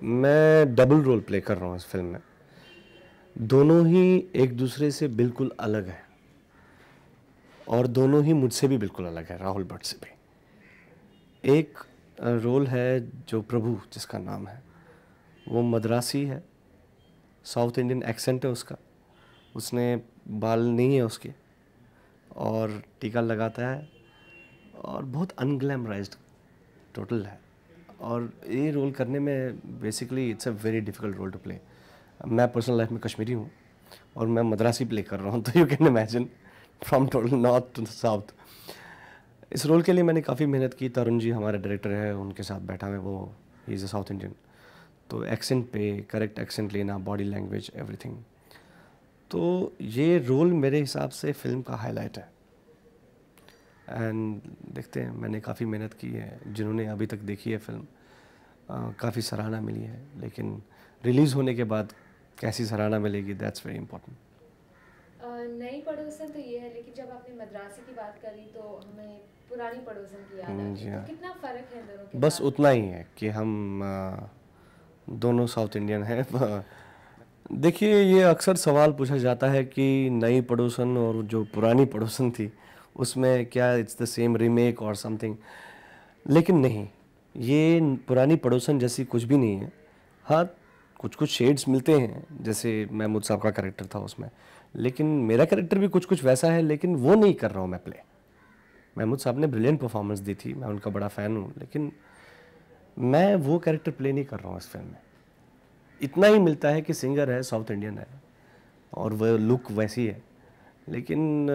मैं double role play कर रहा हूँ इस फिल्म में दोनों ही एक दूसरे से बिल्कुल अलग है और दोनों ही मुझसे भी बिल्कुल अलग है राहुल भट्ट से भी एक रोल है जो प्रभु जिसका नाम है वो मद्रासी है साउथ इंडियन एक्सेंट है उसका उसने बाल नहीं है उसके और टीका लगाता है और बहुत अनग्लैमराइज टोटल है और ये रोल करने में basically it's a very difficult role to play मैं पर्सनल लाइफ में कश्मीरी हूँ और मैं मद्रासी प्ले कर रहा हूँ तो you can imagine from total north to south इस रोल के लिए मैंने काफ़ी मेहनत की तरुण जी हमारे डायरेक्टर है उनके साथ बैठा हुआ वो he is a south Indian तो एक्सेंट पे करेक्ट एक्सेंट लेना बॉडी लैंग्वेज एवरीथिंग तो ये रोल मेरे हिसाब से फिल्म का हाईलाइट है एंड देखते हैं मैंने काफ़ी मेहनत की है जिन्होंने अभी तक देखी है फिल्म काफ़ी सराहना मिली है लेकिन रिलीज़ होने के बाद कैसी सराहना मिलेगी दैट्स वेरी इंपॉर्टेंट नई पड़ोसन तो ये है लेकिन जब आपने मद्रास की बात करी तो हमें पुरानी पड़ोसन की याद हम्म, जी हाँ तो कितना फ़र्क है दोनों के बस उतना ही है कि हम दोनों साउथ इंडियन हैं देखिए ये अक्सर सवाल पूछा जाता है कि नई पड़ोसन और जो पुरानी पड़ोसन थी उसमें क्या इट्स द सेम रीमेक और समथिंग लेकिन नहीं ये पुरानी पड़ोसन जैसी कुछ भी नहीं है हाँ कुछ कुछ शेड्स मिलते हैं जैसे महमूद साहब का करेक्टर था उसमें लेकिन मेरा करेक्टर भी कुछ कुछ वैसा है लेकिन वो नहीं कर रहा हूँ मैं प्ले महमूद साहब ने ब्रिलियंट परफॉर्मेंस दी थी मैं उनका बड़ा फ़ैन हूँ लेकिन मैं वो कैरेक्टर प्ले नहीं कर रहा हूँ इस फिल्म में इतना ही मिलता है कि सिंगर है साउथ इंडियन है और वह लुक वैसी है लेकिन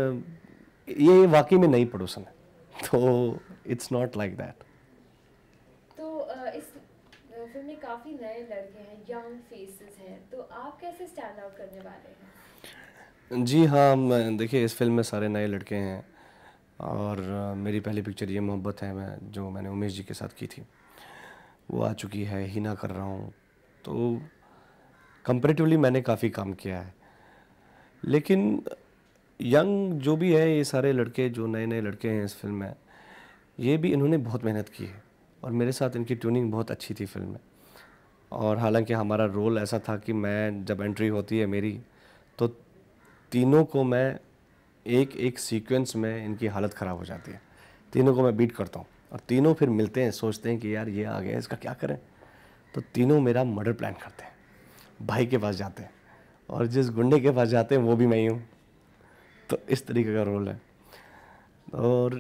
ये वाकई में नहीं पड़ोसन है तो इट्स नॉट लाइक दैट जी हाँ देखिए इस फिल्म में सारे नए लड़के हैं और मेरी पहली पिक्चर ये मोहब्बत है मैं जो मैंने उमेश जी के साथ की थी वो आ चुकी है ना कर रहा हूँ तो कंपेरेटिवली मैंने काफ़ी काम किया है लेकिन यंग जो भी है ये सारे लड़के जो नए नए लड़के हैं इस फिल्म में ये भी इन्होंने बहुत मेहनत की है और मेरे साथ इनकी ट्यूनिंग बहुत अच्छी थी फिल्म में और हालांकि हमारा रोल ऐसा था कि मैं जब एंट्री होती है मेरी तो तीनों को मैं एक एक सीक्वेंस में इनकी हालत ख़राब हो जाती है तीनों को मैं बीट करता हूँ और तीनों फिर मिलते हैं सोचते हैं कि यार ये आ गया इसका क्या करें तो तीनों मेरा मर्डर प्लान करते हैं भाई के पास जाते हैं और जिस गुंडे के पास जाते हैं वो भी मैं ही हूँ तो इस तरीके का रोल है और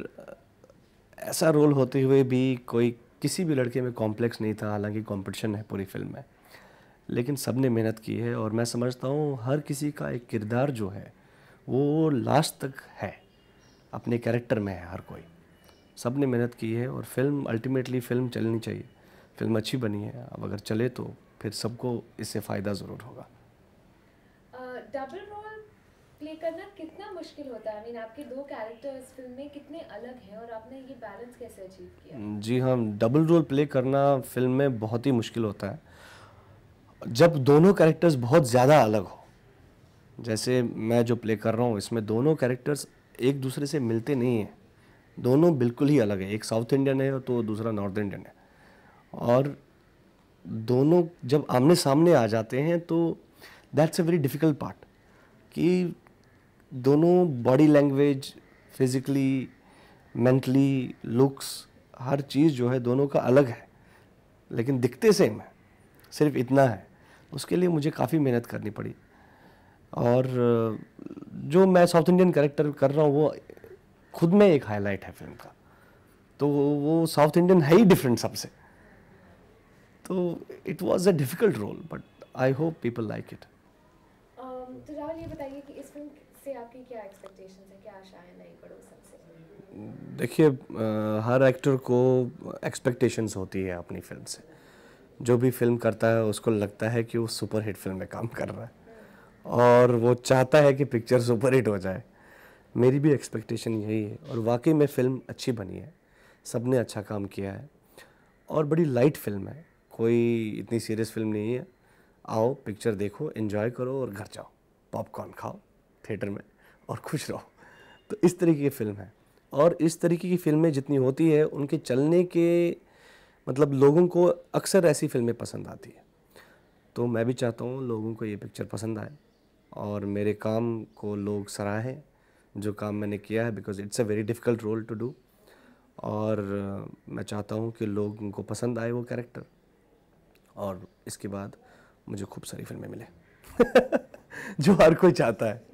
ऐसा रोल होते हुए भी कोई किसी भी लड़के में कॉम्प्लेक्स नहीं था हालांकि कंपटीशन है पूरी फिल्म में लेकिन सब ने मेहनत की है और मैं समझता हूँ हर किसी का एक किरदार जो है वो लास्ट तक है अपने कैरेक्टर में है हर कोई सब ने मेहनत की है और फिल्म अल्टीमेटली फिल्म चलनी चाहिए फिल्म अच्छी बनी है अब अगर चले तो फिर सबको इससे फ़ायदा ज़रूर होगा डबल uh, रोल प्ले करना कितना मुश्किल होता है आई मीन आपके दो कैरेक्टर इस फिल्म में कितने अलग हैं और आपने ये बैलेंस कैसे अचीव किया जी हाँ डबल रोल प्ले करना फिल्म में बहुत ही मुश्किल होता है जब दोनों कैरेक्टर्स बहुत ज़्यादा अलग हो जैसे मैं जो प्ले कर रहा हूँ इसमें दोनों कैरेक्टर्स एक दूसरे से मिलते नहीं हैं दोनों बिल्कुल ही अलग है एक साउथ इंडियन है तो दूसरा नॉर्थ इंडियन है और दोनों जब आमने सामने आ जाते हैं तो that's a very difficult part कि दोनों body language physically mentally looks हर चीज़ जो है दोनों का अलग है लेकिन दिखते सेम है सिर्फ इतना है उसके लिए मुझे काफ़ी मेहनत करनी पड़ी और जो मैं साउथ इंडियन कैरेक्टर कर रहा हूँ वो खुद में एक हाईलाइट है फिल्म का तो वो साउथ इंडियन है ही डिफरेंट सबसे तो it was a difficult role but I hope people like it तो ये बताइए देखिए हर एक्टर को एक्सपेक्टेशंस होती है अपनी फिल्म से जो भी फिल्म करता है उसको लगता है कि वो सुपर हिट फिल्म में काम कर रहा है और वो चाहता है कि पिक्चर सुपर हिट हो जाए मेरी भी एक्सपेक्टेशन यही है और वाकई में फ़िल्म अच्छी बनी है सब ने अच्छा काम किया है और बड़ी लाइट फिल्म है कोई इतनी सीरियस फिल्म नहीं है आओ पिक्चर देखो इन्जॉय करो और घर जाओ पॉपकॉर्न खाओ थिएटर में और खुश रहो तो इस तरीके की फ़िल्म है और इस तरीके की फ़िल्में जितनी होती है उनके चलने के मतलब लोगों को अक्सर ऐसी फिल्में पसंद आती है तो मैं भी चाहता हूँ लोगों को ये पिक्चर पसंद आए और मेरे काम को लोग सराहें जो काम मैंने किया है because it's a very difficult role to do और मैं चाहता हूँ कि लोगों को पसंद आए वो कैरेक्टर और इसके बाद मुझे खूब सारी फिल्में मिले जो हर कोई चाहता है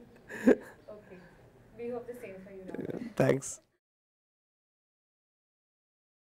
okay. We hope the same for you now. Thanks.